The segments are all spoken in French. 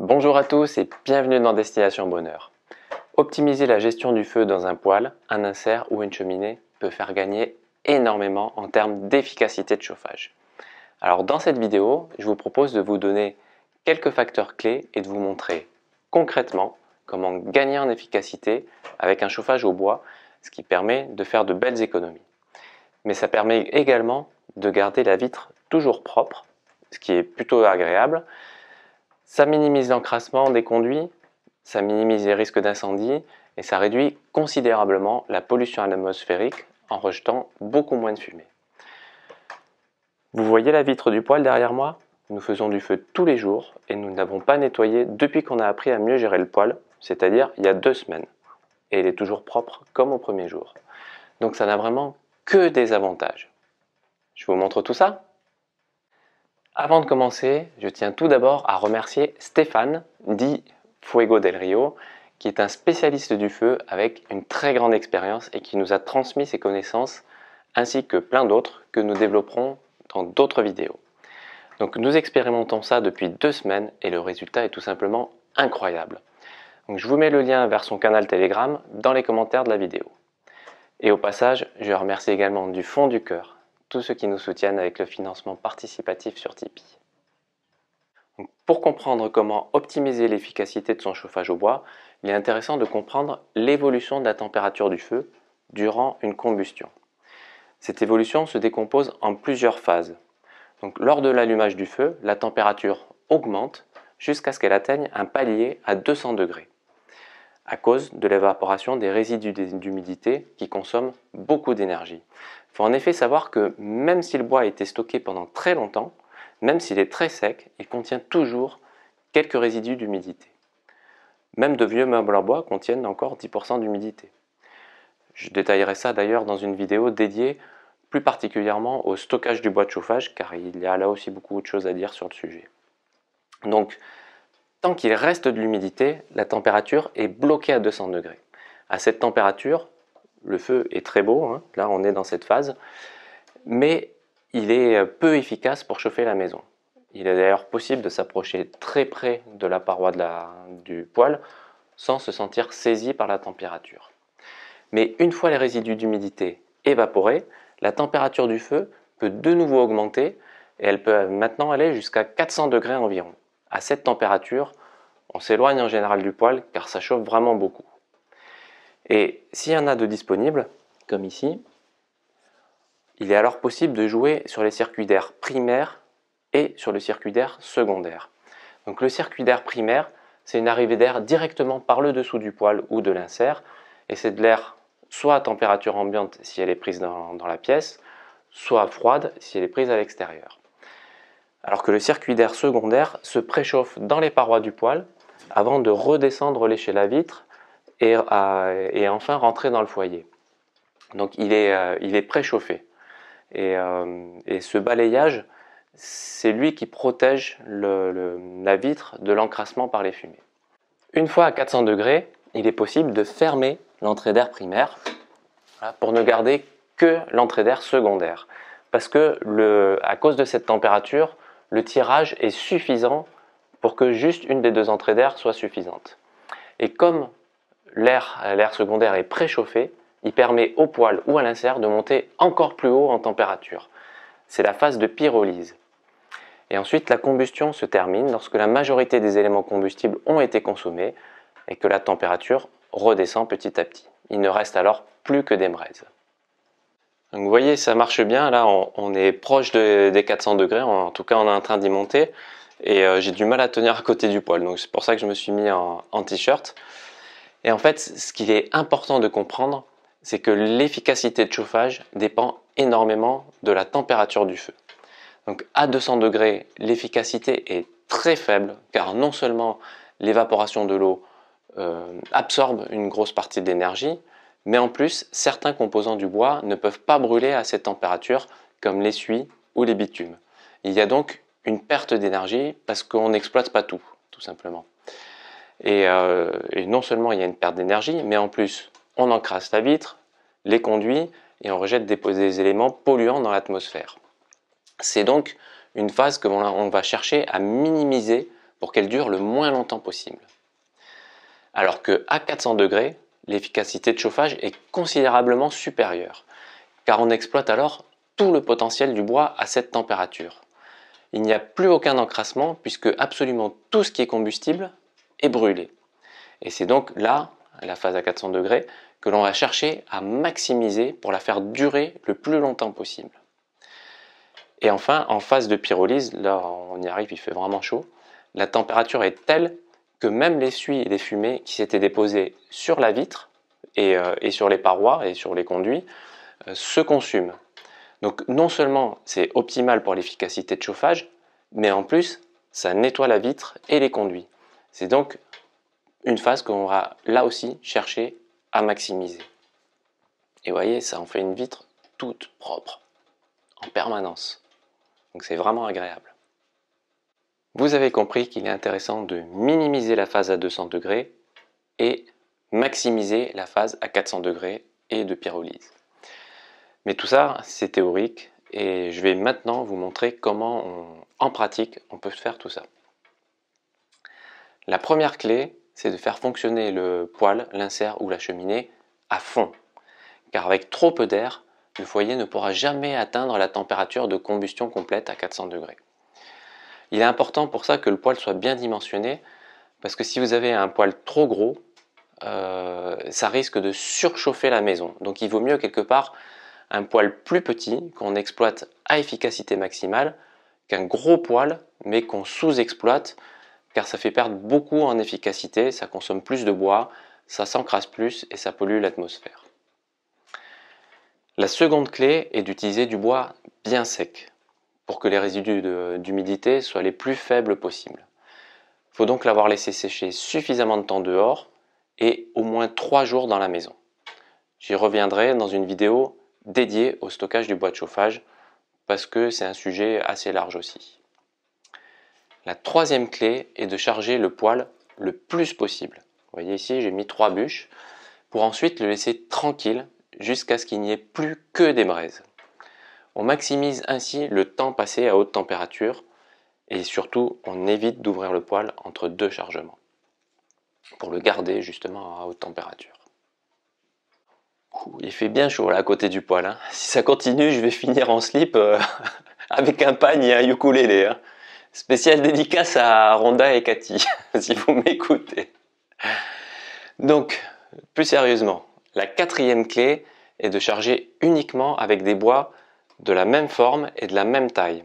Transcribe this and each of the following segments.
Bonjour à tous et bienvenue dans Destination Bonheur. Optimiser la gestion du feu dans un poêle, un insert ou une cheminée peut faire gagner énormément en termes d'efficacité de chauffage. Alors dans cette vidéo, je vous propose de vous donner quelques facteurs clés et de vous montrer concrètement comment gagner en efficacité avec un chauffage au bois, ce qui permet de faire de belles économies. Mais ça permet également de garder la vitre toujours propre, ce qui est plutôt agréable, ça minimise l'encrassement des conduits, ça minimise les risques d'incendie et ça réduit considérablement la pollution atmosphérique en rejetant beaucoup moins de fumée. Vous voyez la vitre du poêle derrière moi Nous faisons du feu tous les jours et nous n'avons pas nettoyé depuis qu'on a appris à mieux gérer le poêle, c'est-à-dire il y a deux semaines. Et il est toujours propre comme au premier jour. Donc ça n'a vraiment que des avantages. Je vous montre tout ça avant de commencer, je tiens tout d'abord à remercier Stéphane, dit Fuego del Rio, qui est un spécialiste du feu avec une très grande expérience et qui nous a transmis ses connaissances ainsi que plein d'autres que nous développerons dans d'autres vidéos. Donc nous expérimentons ça depuis deux semaines et le résultat est tout simplement incroyable. je vous mets le lien vers son canal Telegram dans les commentaires de la vidéo. Et au passage, je remercie également du fond du cœur tous ceux qui nous soutiennent avec le financement participatif sur Tipeee. pour comprendre comment optimiser l'efficacité de son chauffage au bois, il est intéressant de comprendre l'évolution de la température du feu durant une combustion. Cette évolution se décompose en plusieurs phases. Donc, lors de l'allumage du feu, la température augmente jusqu'à ce qu'elle atteigne un palier à 200 degrés à cause de l'évaporation des résidus d'humidité qui consomment beaucoup d'énergie. Il faut en effet savoir que même si le bois a été stocké pendant très longtemps, même s'il est très sec, il contient toujours quelques résidus d'humidité. Même de vieux meubles en bois contiennent encore 10% d'humidité. Je détaillerai ça d'ailleurs dans une vidéo dédiée plus particulièrement au stockage du bois de chauffage car il y a là aussi beaucoup de choses à dire sur le sujet. Donc Tant qu'il reste de l'humidité, la température est bloquée à 200 degrés. À cette température, le feu est très beau, hein. là on est dans cette phase, mais il est peu efficace pour chauffer la maison. Il est d'ailleurs possible de s'approcher très près de la paroi du poêle sans se sentir saisi par la température. Mais une fois les résidus d'humidité évaporés, la température du feu peut de nouveau augmenter et elle peut maintenant aller jusqu'à 400 degrés environ. À cette température, on s'éloigne en général du poêle car ça chauffe vraiment beaucoup. Et s'il y en a de disponibles, comme ici, il est alors possible de jouer sur les circuits d'air primaires et sur le circuit d'air secondaire. Donc le circuit d'air primaire, c'est une arrivée d'air directement par le dessous du poêle ou de l'insert, et c'est de l'air soit à température ambiante si elle est prise dans la pièce, soit froide si elle est prise à l'extérieur alors que le circuit d'air secondaire se préchauffe dans les parois du poêle avant de redescendre l'échelle la vitre euh, et, enfin rentrer dans le foyer. Donc il est, euh, préchauffé. Euh, et, ce balayage, c'est lui qui protège le, la vitre de l'encrassement par les fumées. Une fois à 400 degrés, il est possible de fermer l'entrée d'air primaire pour ne garder que l'entrée d'air secondaire. Parce que à cause de cette température, le tirage est suffisant pour que juste une des deux entrées d'air soit suffisante. Et comme l'air secondaire est préchauffé, il permet au poêle ou à l'insert de monter encore plus haut en température. C'est la phase de pyrolyse. Et ensuite, la combustion se termine lorsque la majorité des éléments combustibles ont été consommés et que la température redescend petit à petit. Il ne reste alors plus que des braises vous voyez, ça marche bien. Là, on, est proche des 400 degrés. En tout cas, on est en train d'y monter. Et euh, j'ai du mal à tenir à côté du poêle, Donc c'est pour ça que je me suis mis en, t-shirt. Et en fait, ce qu'il est important de comprendre, c'est que l'efficacité de chauffage dépend énormément de la température du feu. Donc à 200 degrés, l'efficacité est très faible car non seulement l'évaporation de l'eau euh, absorbe une grosse partie de l'énergie, mais en plus, certains composants du bois ne peuvent pas brûler à cette température, comme l'essuie ou les bitumes. Il y a donc une perte d'énergie parce qu'on n'exploite pas tout, tout simplement. Et, euh, non seulement il y a une perte d'énergie, mais en plus, on encrasse la vitre, les conduits, et on rejette des, des éléments polluants dans l'atmosphère. C'est donc une phase que on va chercher à minimiser pour qu'elle dure le moins longtemps possible. Alors que à 400 degrés, l'efficacité de chauffage est considérablement supérieure, car on exploite alors tout le potentiel du bois à cette température. Il n'y a plus aucun encrassement puisque absolument tout ce qui est combustible est brûlé. Et c'est donc là, la phase à 400 degrés, que l'on va chercher à maximiser pour la faire durer le plus longtemps possible. Et enfin, en phase de pyrolyse, là on y arrive, il fait vraiment chaud, la température est telle que même les suies et les fumées qui s'étaient déposées sur la vitre et, euh, sur les parois et sur les conduits euh, se consument. Donc non seulement c'est optimal pour l'efficacité de chauffage, mais en plus ça nettoie la vitre et les conduits. C'est donc une phase qu'on va là aussi chercher à maximiser. Et voyez, ça en fait une vitre toute propre, en permanence. Donc c'est vraiment agréable. Vous avez compris qu'il est intéressant de minimiser la phase à 200 degrés et maximiser la phase à 400 degrés et de pyrolyse. Mais tout ça, c'est théorique et je vais maintenant vous montrer comment en pratique on peut faire tout ça. La première clé, c'est de faire fonctionner le poêle, l'insert ou la cheminée à fond, car avec trop peu d'air, le foyer ne pourra jamais atteindre la température de combustion complète à 400 degrés. Il est important pour ça que le poil soit bien dimensionné, parce que si vous avez un poil trop gros, euh, ça risque de surchauffer la maison. Donc il vaut mieux quelque part un poil plus petit qu'on exploite à efficacité maximale qu'un gros poil mais qu'on sous-exploite car ça fait perdre beaucoup en efficacité, ça consomme plus de bois, ça s'encrasse plus et ça pollue l'atmosphère. La seconde clé est d'utiliser du bois bien sec pour que les résidus d'humidité soient les plus faibles possibles. Il faut donc l'avoir laissé sécher suffisamment de temps dehors et au moins 3 jours dans la maison. J'y reviendrai dans une vidéo dédiée au stockage du bois de chauffage parce que c'est un sujet assez large aussi. La troisième clé est de charger le poêle le plus possible. Vous voyez ici, j'ai mis trois bûches pour ensuite le laisser tranquille jusqu'à ce qu'il n'y ait plus que des braises. On maximise ainsi le temps passé à haute température et surtout on évite d'ouvrir le poêle entre deux chargements pour le garder justement à haute température. il fait bien chaud là à côté du poêle. Hein. Si ça continue, je vais finir en slip euh, avec un pagne et un ukulélé. Hein. Spécial dédicace à Ronda et Cathy, si vous m'écoutez. Donc, plus sérieusement, la quatrième clé est de charger uniquement avec des bois de la même forme et de la même taille.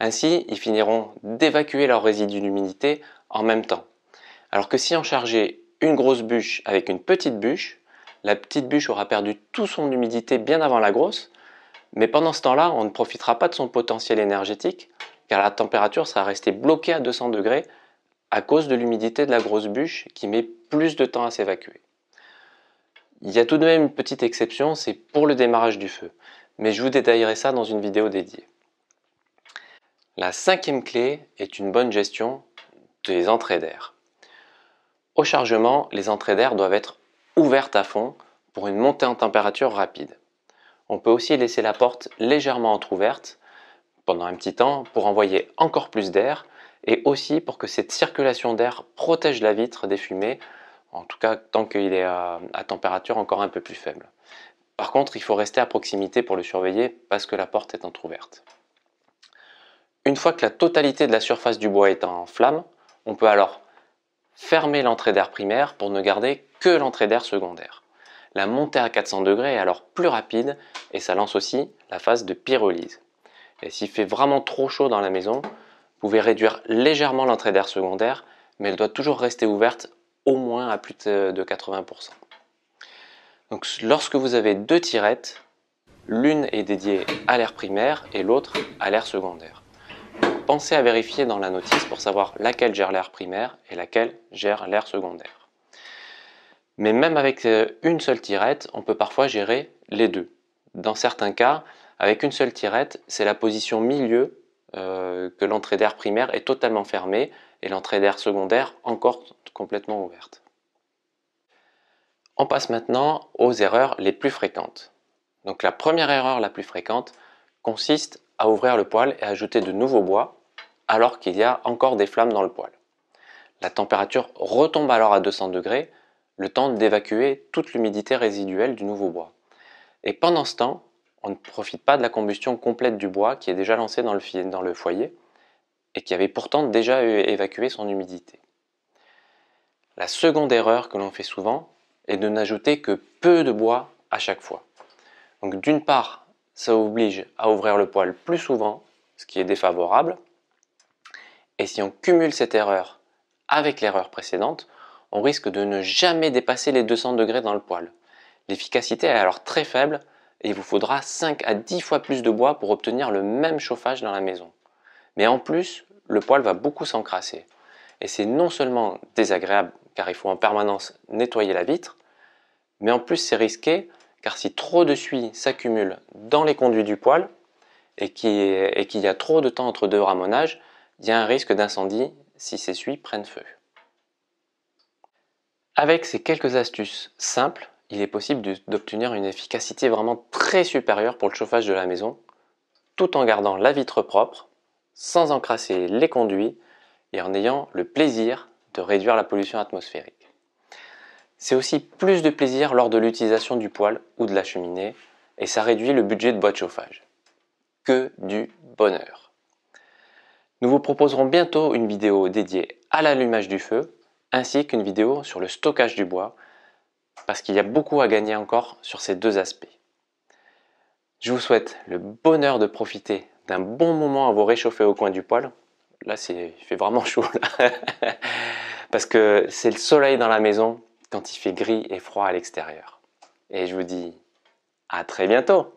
Ainsi, ils finiront d'évacuer leurs résidus d'humidité en même temps. Alors que si on chargeait une grosse bûche avec une petite bûche, la petite bûche aura perdu tout son humidité bien avant la grosse, mais pendant ce temps-là, on ne profitera pas de son potentiel énergétique, car la température sera restée bloquée à 200 degrés à cause de l'humidité de la grosse bûche qui met plus de temps à s'évacuer. Il y a tout de même une petite exception, c'est pour le démarrage du feu mais je vous détaillerai ça dans une vidéo dédiée. La cinquième clé est une bonne gestion des entrées d'air. Au chargement, les entrées d'air doivent être ouvertes à fond pour une montée en température rapide. On peut aussi laisser la porte légèrement entr'ouverte pendant un petit temps pour envoyer encore plus d'air et aussi pour que cette circulation d'air protège la vitre des fumées, en tout cas tant qu'il est à, température encore un peu plus faible. Par contre, il faut rester à proximité pour le surveiller parce que la porte est entr'ouverte. Une fois que la totalité de la surface du bois est en flamme, on peut alors fermer l'entrée d'air primaire pour ne garder que l'entrée d'air secondaire. La montée à 400 degrés est alors plus rapide et ça lance aussi la phase de pyrolyse. Et s'il fait vraiment trop chaud dans la maison, vous pouvez réduire légèrement l'entrée d'air secondaire, mais elle doit toujours rester ouverte au moins à plus de 80% lorsque vous avez deux tirettes, l'une est dédiée à l'air primaire et l'autre à l'air secondaire. pensez à vérifier dans la notice pour savoir laquelle gère l'air primaire et laquelle gère l'air secondaire. Mais même avec euh, une seule tirette, on peut parfois gérer les deux. Dans certains cas, avec une seule tirette, c'est la position milieu euh, que l'entrée d'air primaire est totalement fermée et l'entrée d'air secondaire encore complètement ouverte. On passe maintenant aux erreurs les plus fréquentes. Donc la première erreur la plus fréquente consiste à ouvrir le poêle et ajouter de nouveaux bois alors qu'il y a encore des flammes dans le poêle. La température retombe alors à 200 degrés, le temps d'évacuer toute l'humidité résiduelle du nouveau bois. Et pendant ce temps, on ne profite pas de la combustion complète du bois qui est déjà lancé dans le, foyer et qui avait pourtant déjà évacué son humidité. La seconde erreur que l'on fait souvent, et de n'ajouter que peu de bois à chaque fois. Donc d'une part, ça oblige à ouvrir le poêle plus souvent, ce qui est défavorable. Et si on cumule cette erreur avec l'erreur précédente, on risque de ne jamais dépasser les 200 degrés dans le poêle. L'efficacité est alors très faible et il vous faudra 5 à 10 fois plus de bois pour obtenir le même chauffage dans la maison. Mais en plus, le poêle va beaucoup s'encrasser. Et c'est non seulement désagréable car il faut en permanence nettoyer la vitre. Mais en plus, c'est risqué, car si trop de suie s'accumule dans les conduits du poêle et qu'il y a trop de temps entre deux ramonages, il y a un risque d'incendie si ces suies prennent feu. Avec ces quelques astuces simples, il est possible d'obtenir une efficacité vraiment très supérieure pour le chauffage de la maison, tout en gardant la vitre propre, sans encrasser les conduits et en ayant le plaisir de réduire la pollution atmosphérique. C'est aussi plus de plaisir lors de l'utilisation du poêle ou de la cheminée, et ça réduit le budget de bois de chauffage. Que du bonheur Nous vous proposerons bientôt une vidéo dédiée à l'allumage du feu, ainsi qu'une vidéo sur le stockage du bois, parce qu'il y a beaucoup à gagner encore sur ces deux aspects. Je vous souhaite le bonheur de profiter d'un bon moment à vous réchauffer au coin du poêle là, il fait vraiment chaud. Parce que c'est le soleil dans la maison quand il fait gris et froid à l'extérieur. Et je vous dis à très bientôt